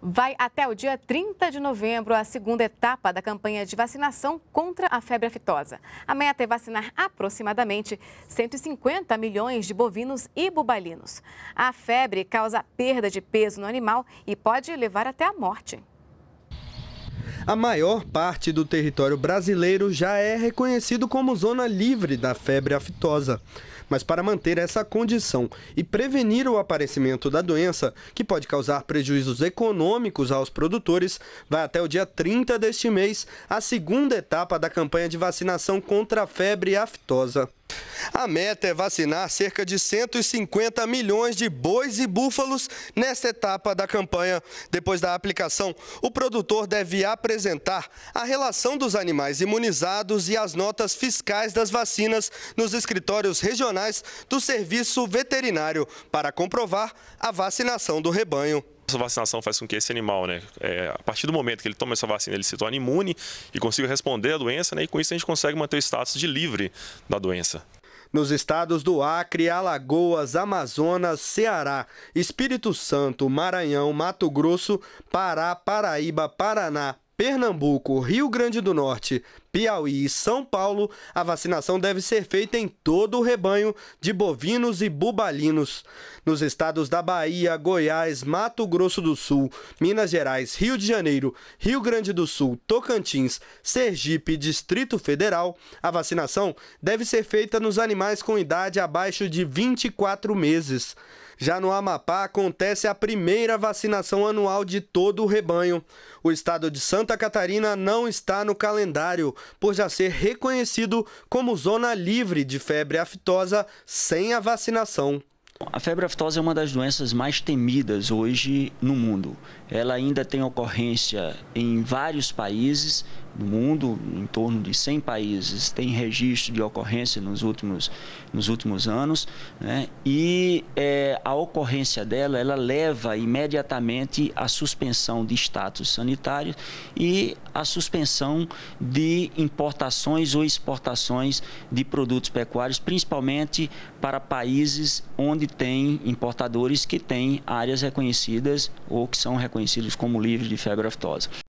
vai até o dia 30 de novembro a segunda etapa da campanha de vacinação contra a febre aftosa. A meta é vacinar aproximadamente 150 milhões de bovinos e bubalinos. A febre causa perda de peso no animal e pode levar até a morte. A maior parte do território brasileiro já é reconhecido como zona livre da febre aftosa. Mas para manter essa condição e prevenir o aparecimento da doença, que pode causar prejuízos econômicos aos produtores, vai até o dia 30 deste mês a segunda etapa da campanha de vacinação contra a febre aftosa. A meta é vacinar cerca de 150 milhões de bois e búfalos nesta etapa da campanha. Depois da aplicação, o produtor deve apresentar a relação dos animais imunizados e as notas fiscais das vacinas nos escritórios regionais do Serviço Veterinário para comprovar a vacinação do rebanho essa vacinação faz com que esse animal, né, é, a partir do momento que ele toma essa vacina, ele se torna imune e consiga responder à doença, né, e com isso a gente consegue manter o status de livre da doença nos estados do Acre, Alagoas, Amazonas, Ceará, Espírito Santo, Maranhão, Mato Grosso, Pará, Paraíba, Paraná, Pernambuco, Rio Grande do Norte, Piauí e São Paulo, a vacinação deve ser feita em todo o rebanho de bovinos e bubalinos. Nos estados da Bahia, Goiás, Mato Grosso do Sul, Minas Gerais, Rio de Janeiro, Rio Grande do Sul, Tocantins, Sergipe e Distrito Federal, a vacinação deve ser feita nos animais com idade abaixo de 24 meses. Já no Amapá acontece a primeira vacinação anual de todo o rebanho. O estado de Santa Catarina não está no calendário, por já ser reconhecido como zona livre de febre aftosa sem a vacinação. A febre aftosa é uma das doenças mais temidas hoje no mundo. Ela ainda tem ocorrência em vários países do mundo, em torno de 100 países tem registro de ocorrência nos últimos, nos últimos anos, né? e é, a ocorrência dela ela leva imediatamente à suspensão de status sanitário e à suspensão de importações ou exportações de produtos pecuários, principalmente para países onde tem importadores que têm áreas reconhecidas ou que são reconhecidos como livres de febre aftosa.